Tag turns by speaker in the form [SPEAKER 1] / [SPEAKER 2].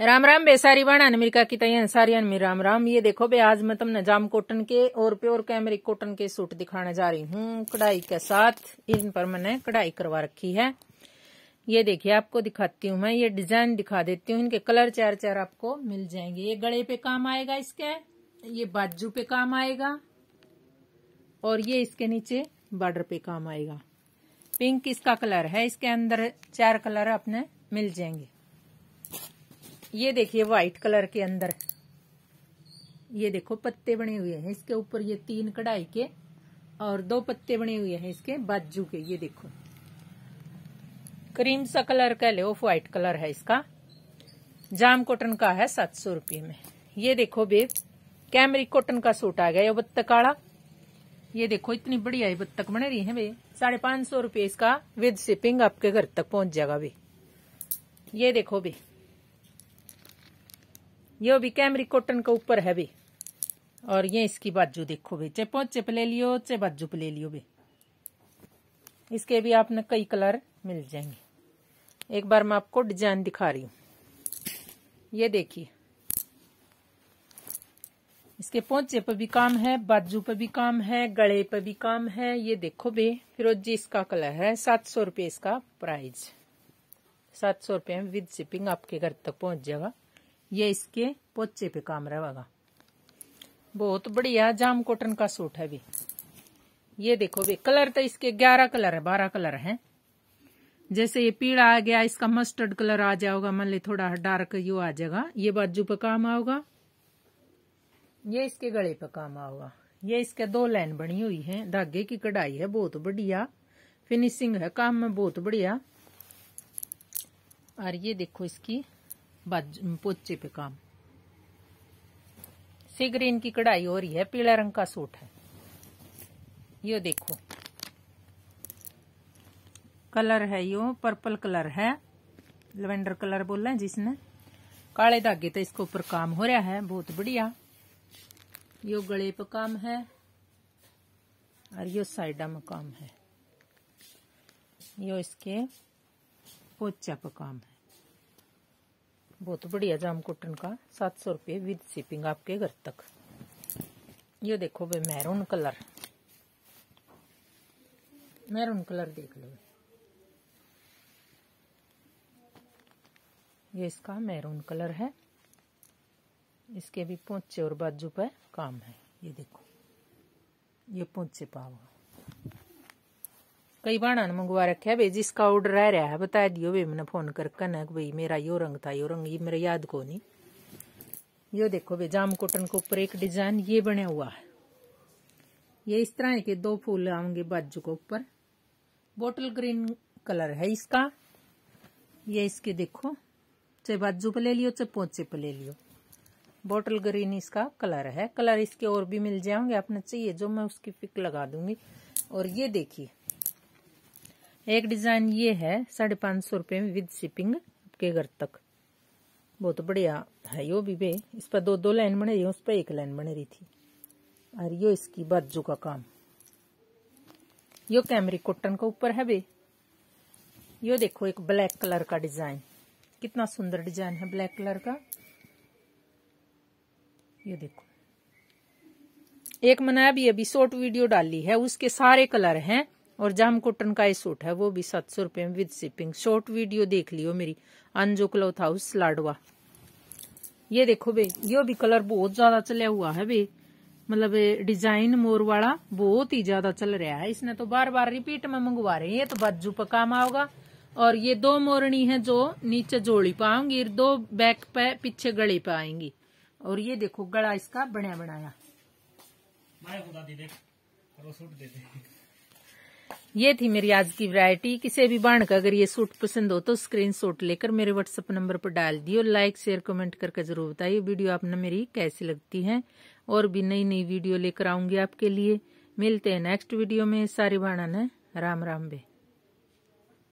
[SPEAKER 1] राम राम बेसारी वाणा अमेरिका की तय अंसारी अनमी राम राम ये देखो बे आज मैं तुमने जाम कॉटन के और प्योर कैमरिक कॉटन के सूट दिखाने जा रही हूँ कढ़ाई के साथ इन पर मैंने कढ़ाई करवा रखी है ये देखिए आपको दिखाती हूँ मैं ये डिजाइन दिखा देती हूँ इनके कलर चार चार आपको मिल जाएंगे ये गले पे काम आएगा इसके ये बाजू पे काम आएगा और ये इसके नीचे बॉर्डर पे काम आएगा पिंक इसका कलर है इसके अंदर चार कलर अपने मिल जाएंगे ये देखिए व्हाइट कलर के अंदर ये देखो पत्ते बने हुए हैं इसके ऊपर ये तीन कढ़ाई के और दो पत्ते बने हुए हैं इसके बाजू के ये देखो क्रीम सा कलर कह लो व्हाइट कलर है इसका जाम कॉटन का है सात सौ रूपये में ये देखो बेब कैमरी कॉटन का सूट आ गया ये बत्तख काला ये देखो इतनी बढ़िया ये बत्तख बने रही है भाई साढ़े पांच सौ रूपये इसका विद शिपिंग आपके घर तक पहुंच जाएगा भाई ये देखो बे ये भी कैमरी कॉटन के ऊपर है भी और ये इसकी बाजू देखो भी चाहे पोचे पे ले लियो चाहे बाजू पे ले लियो भी इसके भी आपने कई कलर मिल जाएंगे एक बार मैं आपको डिजाइन दिखा रही हूँ ये देखिए इसके पोचे पर भी काम है बाजू पर भी काम है गले पर भी काम है ये देखो बे फिरोजी इसका कलर है सात सौ रूपये इसका प्राइस सात सौ रुपये में विद शिपिंग आपके घर तक पहुंच जाएगा ये इसके पोचे पे काम रहेगा बहुत बढ़िया जाम कॉटन का सूट है भी ये देखो भी कलर तो इसके ग्यारह कलर है बारह कलर है जैसे ये पीला आ गया इसका मस्टर्ड कलर आ जाएगा मान ली थोड़ा डार्क यू आ जाएगा ये बाजू पे काम आओगा ये इसके गले पे काम आओगा ये इसके दो लाइन बनी हुई है धागे की कढ़ाई है बहुत बढ़िया फिनिशिंग है काम में बहुत बढ़िया और ये देखो इसकी पोचे पे काम सी ग्रीन की कढ़ाई हो रही है पीला रंग का सूट है यो देखो कलर है यो पर्पल कलर है लेवेंडर कलर बोला है जिसने काले धागे तो इसके ऊपर काम हो रहा है बहुत बढ़िया यो गले पे काम है और यो साइडा में काम है यो इसके पोचा पे काम है बहुत बढ़िया जाम कॉटन का सात सौ रुपये विद शिपिंग आपके घर तक ये देखो भाई मैरून कलर मैरून कलर देख लो ये इसका मैरून कलर है इसके भी पोचे और बाजू पे काम है ये देखो ये पोचे पाव कई ਬਾਣਾ ने मंगवा ਰੱਖਿਆ ਬਈ जिसका ऑर्डर आ रहा है बता दियो भाई मैंने फोन कर कहना भाई मेरा यो रंग था यो रंग ये मेरा याद को नहीं यो देखो भाई जाम कॉटन के ऊपर एक डिजाइन ये बना हुआ है ये इस तरह के दो फूल आऊंगे बाजू के ऊपर बोटल ग्रीन कलर है इसका ये इसके देखो चाहे बाजू पर ले लियो चाहे पोचे पर ले लियो बोटल ग्रीन इसका कलर है कलर इसके और भी मिल जाएंगे आपने चाहिए जो मैं उसकी पिक लगा दूंगी और ये देखिए एक डिजाइन ये है साढ़े पांच सौ रुपये में विद शिपिंग आपके घर तक बहुत बढ़िया है यो भी बे इस पर दो दो लाइन बने रही उस पर एक लाइन बने रही थी और यो इसकी बाजू का काम यो कैमरी कॉटन का ऊपर है बे यो देखो एक ब्लैक कलर का डिजाइन कितना सुंदर डिजाइन है ब्लैक कलर का ये देखो एक मना अभी अभी शॉर्ट वीडियो डाली है उसके सारे कलर हैं और जाम कॉटन का ही सूट है वो भी सात सौ रुपये में विद शिपिंग शॉर्ट वीडियो देख लियो मेरी अंजो क्लॉथ हाउस लाडवा ये देखो बे ये भी कलर बहुत ज्यादा चलिया हुआ है बे मतलब डिजाइन मोर वाला बहुत ही ज्यादा चल रहा है इसने तो बार बार रिपीट में मंगवा रहे हैं ये तो बाजू पर काम आओगा और ये दो मोरनी है जो नीचे जोड़ी पाऊंगी दो बैक पे पीछे गले पे आएंगी और ये देखो गला इसका बनाया बनाया ये थी मेरी आज की वैरायटी किसी भी बाण का अगर ये सूट पसंद हो तो स्क्रीन शॉट लेकर मेरे व्हाट्सअप नंबर पर डाल दियो लाइक शेयर कमेंट करके जरूर बताइए वीडियो आपने मेरी कैसी लगती है और भी नई नई वीडियो लेकर आऊंगी आपके लिए मिलते हैं नेक्स्ट वीडियो में सारी बाणा ने राम राम बे